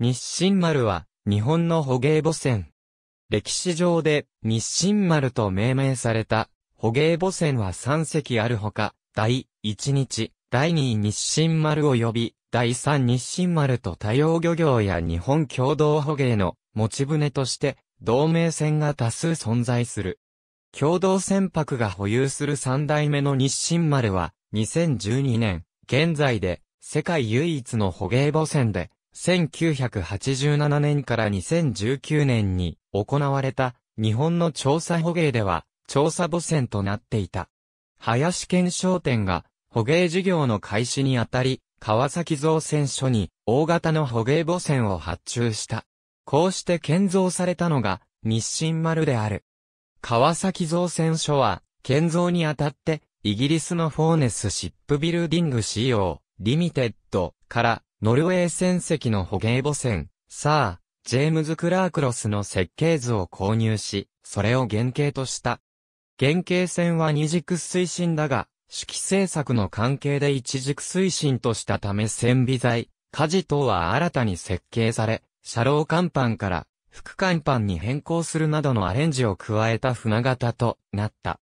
日清丸は、日本の捕鯨母船。歴史上で、日清丸と命名された、捕鯨母船は3隻あるほか、第1日、第2日清丸及び、第3日清丸と多様漁業や日本共同捕鯨の持ち船として、同盟船が多数存在する。共同船舶が保有する3代目の日清丸は、2012年、現在で、世界唯一の捕鯨母船で、1987年から2019年に行われた日本の調査捕鯨では調査母船となっていた。林県商店が捕鯨事業の開始にあたり、川崎造船所に大型の捕鯨母船を発注した。こうして建造されたのが日清丸である。川崎造船所は建造にあたってイギリスのフォーネスシップビルディング CO リミテッドからノルウェー船籍の捕鯨母船、サー、ジェームズ・クラークロスの設計図を購入し、それを原型とした。原型船は二軸推進だが、式規政策の関係で一軸推進としたため船尾材、舵等は新たに設計され、車両甲板から副甲板に変更するなどのアレンジを加えた船型となった。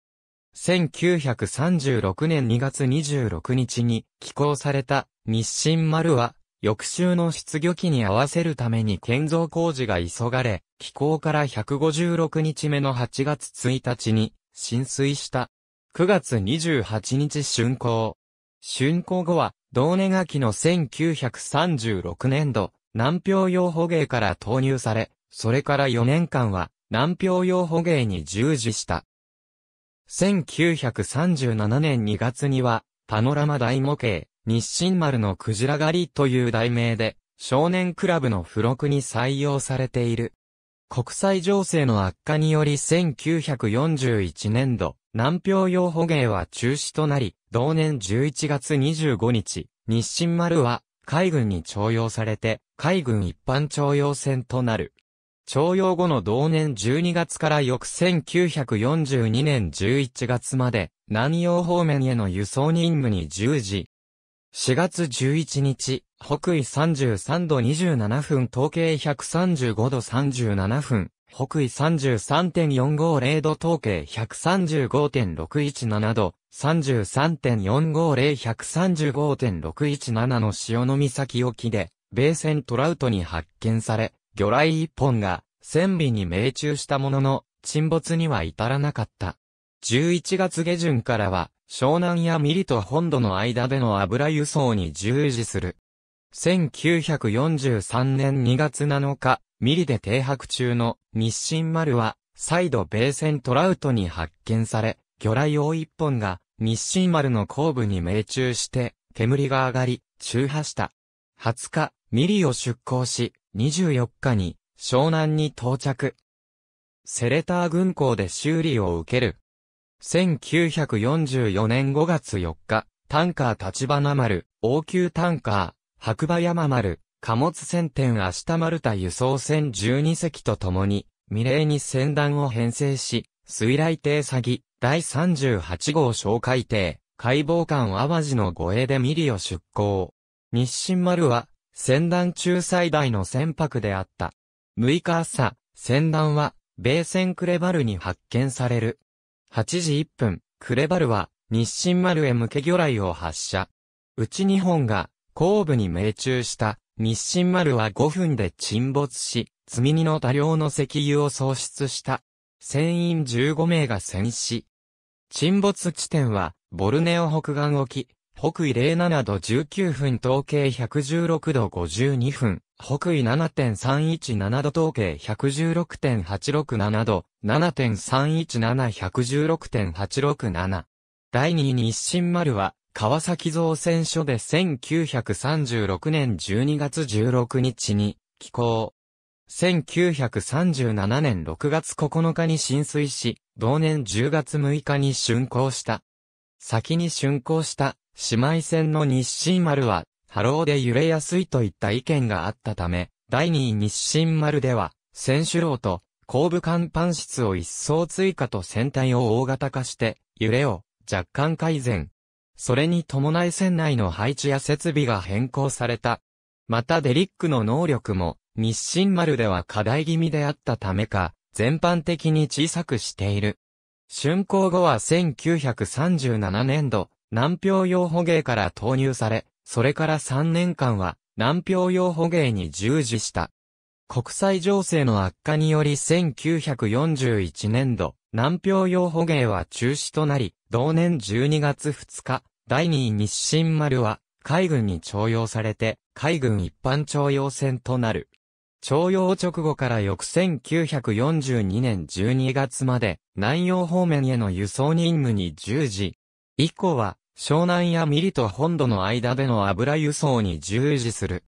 1936年2月26日に寄港された日清丸は翌週の出漁期に合わせるために建造工事が急がれ、起工から156日目の8月1日に浸水した。9月28日竣工。竣工後は、同年秋の1936年度、南氷用捕鯨から投入され、それから4年間は、南氷用捕鯨に従事した。1937年2月には、パノラマ大模型、日清丸のクジラ狩りという題名で、少年クラブの付録に採用されている。国際情勢の悪化により1941年度、南氷洋捕鯨は中止となり、同年11月25日、日清丸は海軍に徴用されて、海軍一般徴用船となる。徴用後の同年12月から翌1942年11月まで、南洋方面への輸送任務に従事、4月11日、北緯33度27分、東経135度37分、北緯33.450度、東経135.617度、33.450135.617の潮の岬沖で、米船トラウトに発見され、魚雷一本が、船尾に命中したものの、沈没には至らなかった。11月下旬からは、湘南やミリと本土の間での油輸送に従事する。1943年2月7日、ミリで停泊中の日清丸は、再度米船トラウトに発見され、魚雷を一本が日清丸の後部に命中して、煙が上がり、中破した。20日、ミリを出港し、24日に湘南に到着。セレター軍港で修理を受ける。1944年5月4日、タンカー立花丸、応急タンカー、白馬山丸、貨物船店明日丸太輸送船12隻と共に、未例に船団を編成し、水雷艇詐欺、第38号小海艇、解剖艦淡路の護衛でミリを出港。日清丸は、船団中最大の船舶であった。6日朝、船団は、米船クレバルに発見される。8時1分、クレバルは、日清丸へ向け魚雷を発射。うち2本が、後部に命中した、日清丸は5分で沈没し、積み荷の多量の石油を喪失した。船員15名が戦死。沈没地点は、ボルネオ北岸沖、北緯07度19分統計116度52分、北緯7.317度統計116.867度、7.317116.867。第2位に一丸は、川崎造船所で1936年12月16日に、寄港。1937年6月9日に浸水し、同年10月6日に竣工した。先に竣工した姉妹船の日清丸は、波浪で揺れやすいといった意見があったため、第2位日清丸では、船首楼と後部甲板室を一層追加と船体を大型化して、揺れを若干改善。それに伴い船内の配置や設備が変更された。またデリックの能力も、日清丸では課題気味であったためか、全般的に小さくしている。竣工後は1937年度、南氷用捕鯨から投入され、それから3年間は南氷用捕鯨に従事した。国際情勢の悪化により1941年度、南氷用捕鯨は中止となり、同年12月2日、第2位日清丸は海軍に徴用されて、海軍一般徴用船となる。徴用直後から翌1942年12月まで南洋方面への輸送任務に従事。以降は湘南やミリと本土の間での油輸送に従事する。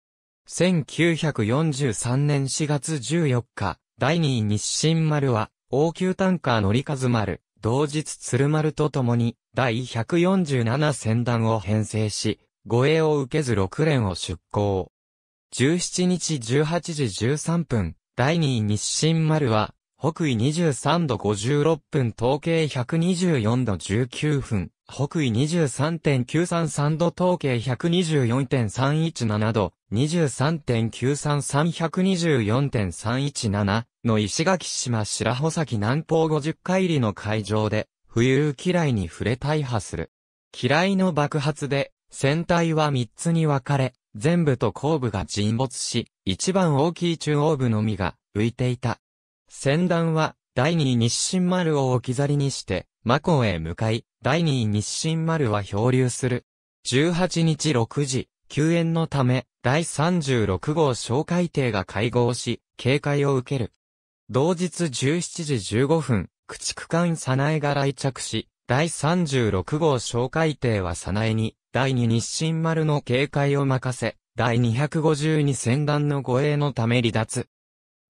1943年4月14日、第2位日清丸は、応急タンカー乗り数丸、同日鶴丸とともに、第147船団を編成し、護衛を受けず6連を出港。17日18時13分、第2位日清丸は、北緯23度56分、東経124度19分、北緯23.933度統計124.317度、23.933124.317の石垣島白穂崎南方50海里の海上で、浮遊いに触れ大破する。嫌いの爆発で、船体は3つに分かれ、全部と後部が沈没し、一番大きい中央部のみが浮いていた。船団は、第二日清丸を置き去りにして、マコへ向かい、第2位日清丸は漂流する。18日6時、救援のため、第36号哨戒艇が会合し、警戒を受ける。同日17時15分、駆逐艦サナエが来着し、第36号哨戒艇はサナエに、第2日清丸の警戒を任せ、第252戦団の護衛のため離脱。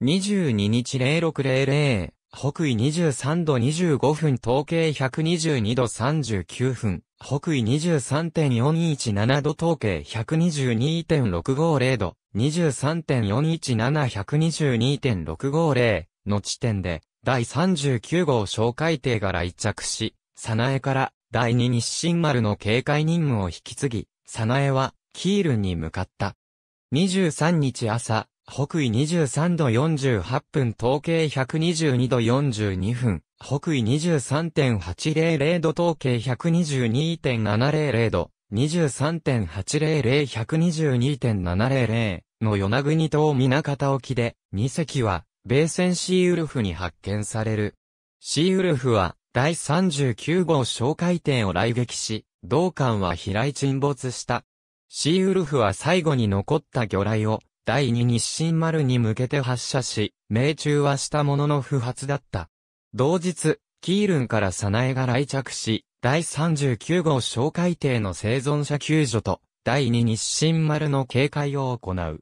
22日0600北緯23度25分統計122度39分、北緯23.417度統計122.650度、23.417122.650の地点で、第39号哨戒艇が来着し、サナエから第2日清丸の警戒任務を引き継ぎ、サナエはキールンに向かった。23日朝、北緯23度48分、統計122度42分、北緯23.800度、統計122.700度、23.800-122.700の与那国島港方沖で、2隻は、米船シーウルフに発見される。シーウルフは、第39号哨戒点を来撃し、同艦は飛来沈没した。シーウルフは最後に残った魚雷を、第2日清丸に向けて発射し、命中はしたものの不発だった。同日、キールンからサナエが来着し、第39号小海艇の生存者救助と、第2日清丸の警戒を行う。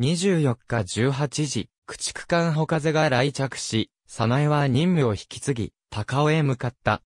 24日18時、駆逐艦ホカゼが来着し、サナエは任務を引き継ぎ、高尾へ向かった。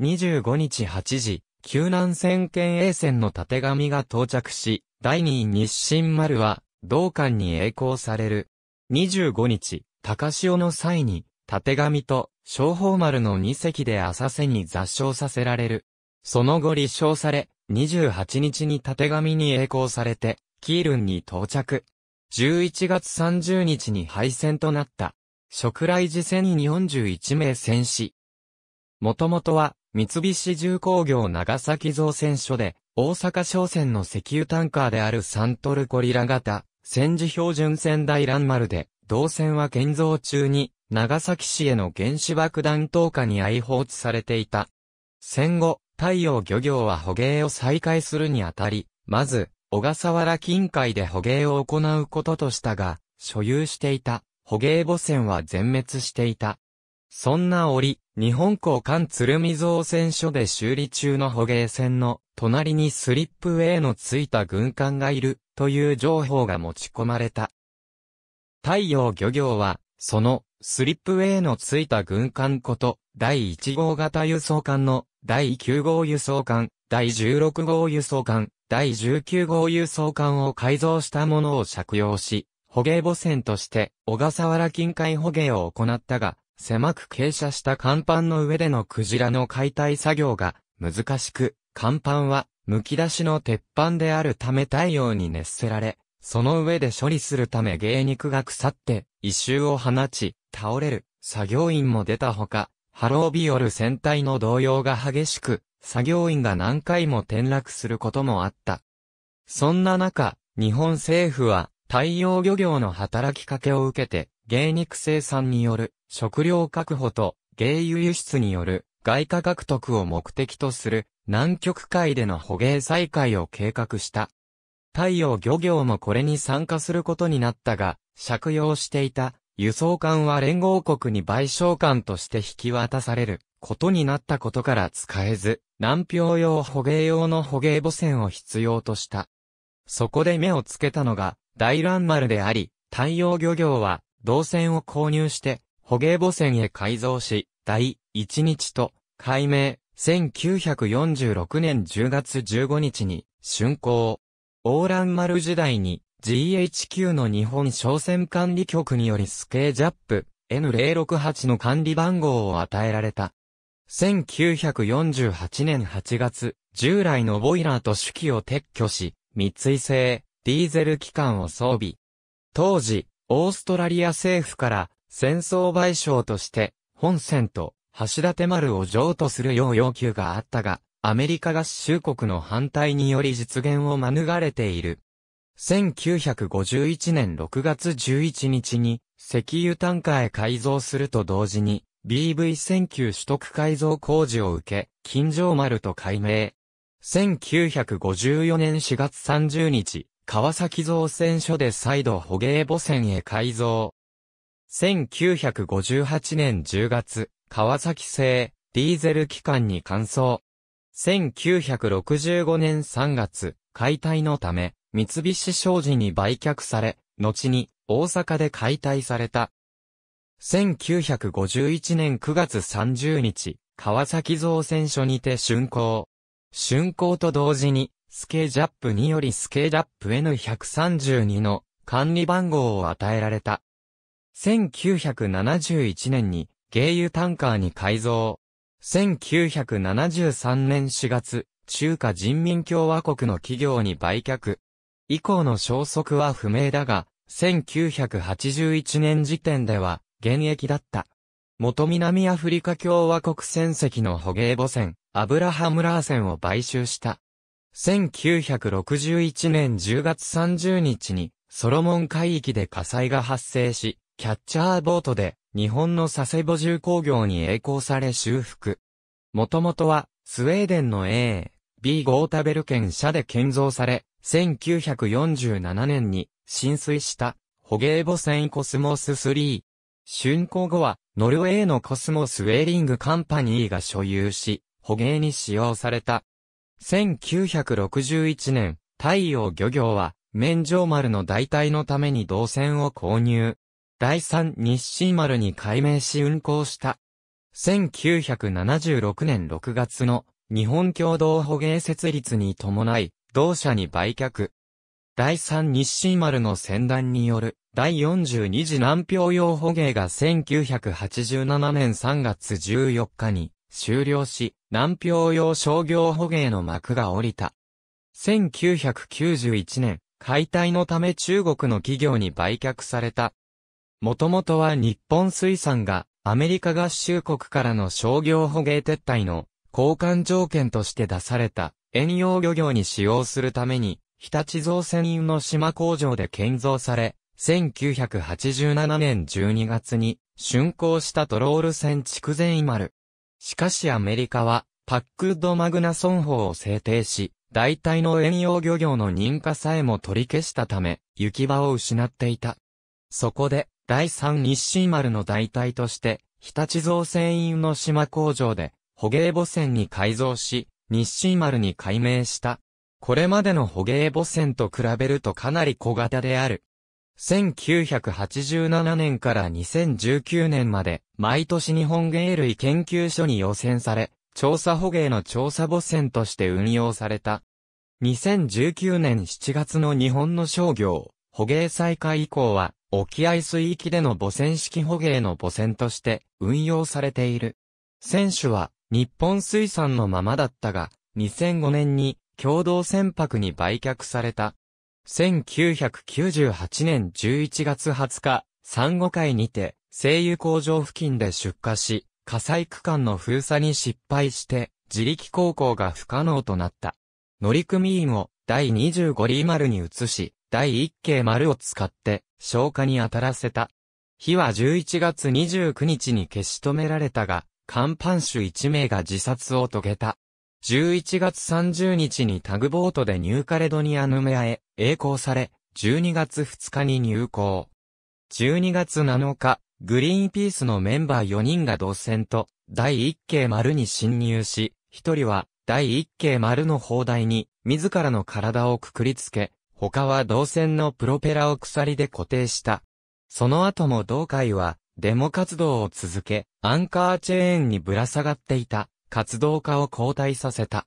25日8時、救難船検衛船の縦紙が到着し、第2日清丸は、同館に栄光される。25日、高潮の際に、縦紙と、小宝丸の2隻で浅瀬に座礁させられる。その後立証され、28日に縦紙に栄光されて、キールンに到着。11月30日に敗戦となった。食来寺戦に41名戦死。もともとは、三菱重工業長崎造船所で、大阪商船の石油タンカーであるサントルコリラ型、戦時標準船大乱丸で、同線は建造中に、長崎市への原子爆弾投下に相放置されていた。戦後、太陽漁業は捕鯨を再開するにあたり、まず、小笠原近海で捕鯨を行うこととしたが、所有していた捕鯨母船は全滅していた。そんな折、日本港間鶴見造船所で修理中の捕鯨船の隣にスリップウェイのついた軍艦がいるという情報が持ち込まれた。太陽漁業は、そのスリップウェイのついた軍艦こと第1号型輸送艦の第9号輸送艦、第16号輸送艦、第19号輸送艦を改造したものを借用し、捕鯨母船として小笠原近海捕鯨を行ったが、狭く傾斜した甲板の上でのクジラの解体作業が難しく、甲板は剥き出しの鉄板であるため太陽に熱せられ、その上で処理するため芸肉が腐って、異臭を放ち、倒れる、作業員も出たほか、ハロービオル船体の動揺が激しく、作業員が何回も転落することもあった。そんな中、日本政府は、太陽漁業の働きかけを受けて、芸肉生産による食料確保と芸油輸出による外貨獲得を目的とする南極海での捕鯨再開を計画した。太陽漁業もこれに参加することになったが、借用していた輸送艦は連合国に賠償艦として引き渡されることになったことから使えず、南漂用捕鯨用の捕鯨母船を必要とした。そこで目をつけたのが大乱丸であり、太陽漁業は銅線を購入して、捕鯨母船へ改造し、第1日と、改名、1946年10月15日に、竣工。オーラン丸時代に、GHQ の日本商船管理局によりスケージャップ N068 の管理番号を与えられた。1948年8月、従来のボイラーと手記を撤去し、三井製、ディーゼル機関を装備。当時、オーストラリア政府から戦争賠償として本船と橋立丸を譲渡するよう要求があったが、アメリカ合衆国の反対により実現を免れている。1951年6月11日に石油タンカーへ改造すると同時に BV-19 取得改造工事を受け、金城丸と改名。1954年4月30日、川崎造船所で再度捕鯨母船へ改造。1958年10月、川崎製、ディーゼル機関に換装。1965年3月、解体のため、三菱商事に売却され、後に大阪で解体された。1951年9月30日、川崎造船所にて竣工。竣工と同時にスケージャップによりスケージャップ N132 の管理番号を与えられた。1971年に、芸油タンカーに改造。1973年4月、中華人民共和国の企業に売却。以降の消息は不明だが、1981年時点では、現役だった。元南アフリカ共和国船籍の捕鯨母船、アブラハムラー船を買収した。1961年10月30日に、ソロモン海域で火災が発生し、キャッチャーボートで、日本の佐世保重工業に栄光され修復。もともとは、スウェーデンの A、B ゴータベル県社で建造され、1947年に浸水した捕鯨母船コスモス3。竣工後は、ノルウェーのコスモスウェーリングカンパニーが所有し、捕鯨に使用された1961年、太陽漁業は、免状丸の代替のために銅線を購入。第三日清丸に改名し運航した。1976年6月の日本共同捕鯨設立に伴い、同社に売却。第三日清丸の船団による第42次南氷用捕鯨が1987年3月14日に終了し、南氷用商業捕鯨の幕が降りた。1991年、解体のため中国の企業に売却された。もともとは日本水産がアメリカ合衆国からの商業捕鯨撤退の交換条件として出された遠洋漁業に使用するために日立造船員の島工場で建造され、1987年12月に竣工したトロール船筑前丸。しかしアメリカは、パックドマグナソン法を制定し、大体の遠洋漁業の認可さえも取り消したため、行き場を失っていた。そこで、第3日清丸の代替として、日立造船員の島工場で、捕鯨母船に改造し、日清丸に改名した。これまでの捕鯨母船と比べるとかなり小型である。1987年から2019年まで、毎年日本芸類研究所に予選され、調査捕鯨の調査母船として運用された。2019年7月の日本の商業、捕鯨再開以降は、沖合水域での母船式捕鯨の母船として運用されている。選手は、日本水産のままだったが、2005年に共同船舶に売却された。1998年11月20日、産後会にて、製油工場付近で出火し、火災区間の封鎖に失敗して、自力航行が不可能となった。乗組員を第25リー丸に移し、第1系丸を使って消火に当たらせた。火は11月29日に消し止められたが、甲板手1名が自殺を遂げた。11月30日にタグボートでニューカレドニアヌメアへ栄光され、12月2日に入港。12月7日、グリーンピースのメンバー4人が同船と、第1系丸に侵入し、1人は、第1系丸の砲台に、自らの体をくくりつけ、他は同船のプロペラを鎖で固定した。その後も同会は、デモ活動を続け、アンカーチェーンにぶら下がっていた。活動家を交代させた。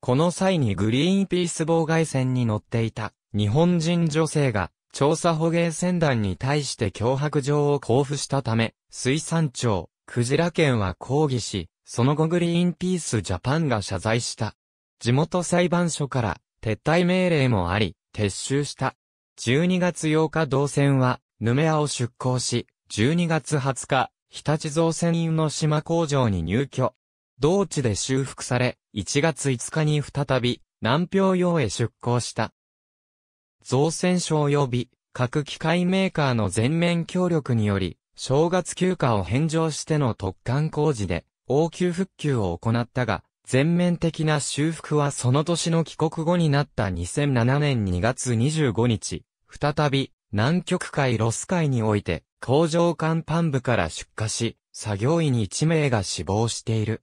この際にグリーンピース妨害船に乗っていた日本人女性が調査捕鯨船団に対して脅迫状を交付したため、水産庁、クジラ県は抗議し、その後グリーンピースジャパンが謝罪した。地元裁判所から撤退命令もあり、撤収した。12月8日同船は、ヌメアを出港し、12月20日、日立造船員の島工場に入居。同地で修復され、1月5日に再び、南平洋へ出港した。造船所及び、各機械メーカーの全面協力により、正月休暇を返上しての突貫工事で、応急復旧を行ったが、全面的な修復はその年の帰国後になった2007年2月25日、再び、南極海ロス海において、工場甲幹部から出火し、作業員1名が死亡している。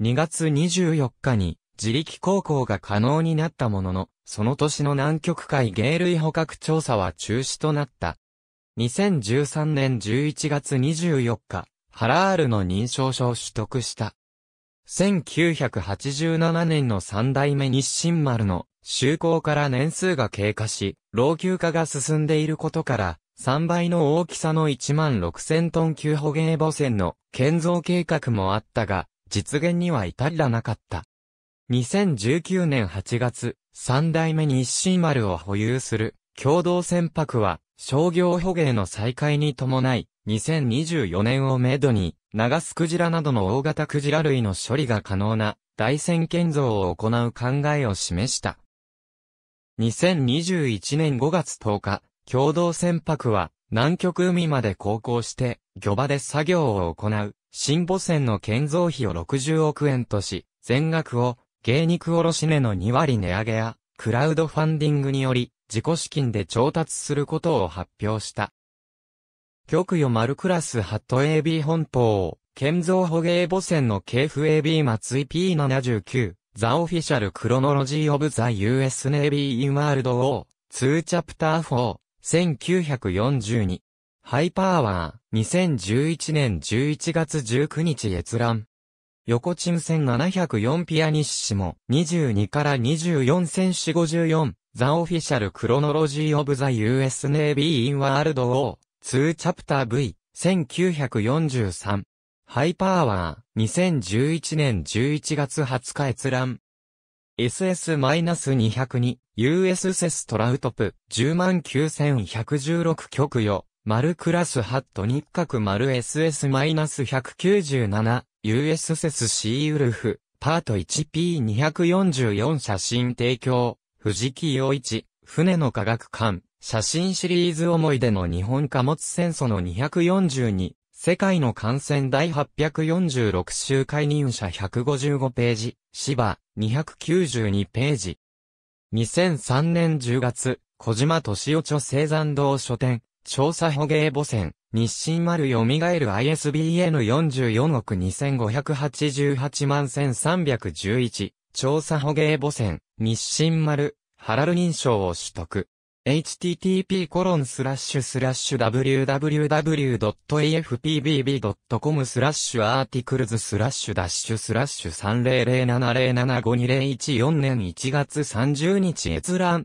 2月24日に自力航行が可能になったものの、その年の南極海鯨類捕獲調査は中止となった。2013年11月24日、ハラールの認証書を取得した。1987年の三代目日清丸の就航から年数が経過し、老朽化が進んでいることから、3倍の大きさの1万6000トン級捕鯨母船の建造計画もあったが、実現には至らなかった。2019年8月、三代目日清丸を保有する共同船舶は商業捕鯨の再開に伴い、2024年をめどに、長スクジラなどの大型クジラ類の処理が可能な大船建造を行う考えを示した。2021年5月10日、共同船舶は南極海まで航行して、漁場で作業を行う新母船の建造費を60億円とし、全額を、芸肉卸値の2割値上げや、クラウドファンディングにより、自己資金で調達することを発表した。極余丸クラスハット AB 本邦、建造捕鯨母船の KFAB 松井 P79、ザオフィシャルクロノロジーオブザ US Navy in World War、2チャプター4、1942ハイパーワー、2011年11月19日閲覧。横沈戦704ピアニッシモ、22から24戦士54、ザ・オフィシャル・クロノロジー・オブ・ザ・ US ネイビー・イン・ワールド・オー、2チャプター V、1943。ハイパーワー、2011年11月20日閲覧。SS-202、US セストラウトプ、109,116曲よ。丸クラスハット日角丸 SS-197、US セスシーウルフ、パート 1P244 写真提供、藤木洋一、船の科学館、写真シリーズ思い出の日本貨物戦争の242、世界の感染第846周回任者155ページ、芝、292ページ。2003年10月、小島敏夫著生山堂書店、調査捕鯨母船、日清丸蘇る ISBN44 億2588万1311、調査捕鯨母船、日清丸、ハラル認証を取得。http コロンスラッシュスラッシュ www.afpbb.com スラッシュアーティクルズスラッシュダッシュスラッシュ3007075201 4年1月30日閲覧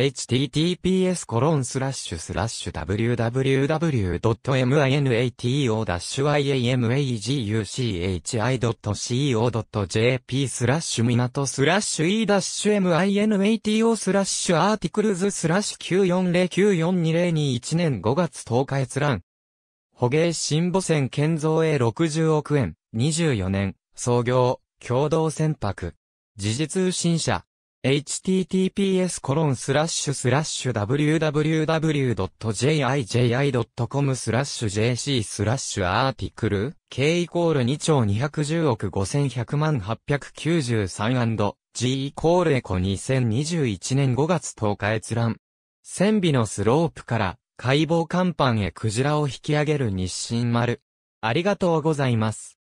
https コロンスラッシュスラッシュ www.minato-iamaguchi.co.jp スラッシュ港スラッシュ e-minato スラッシュアーティクルズスラッシュ940942021年5月10日閲覧。捕鯨新母船建造へ60億円、24年、創業、共同船舶。時事通信社。https コロンスラッシュスラッシュ www.jiji.com スラッシュ jc スラッシュアーティクル k イコール2兆210億5100万893 g イコールエコ2021年5月10日閲覧。船尾のスロープから解剖甲板へクジラを引き上げる日清丸。ありがとうございます。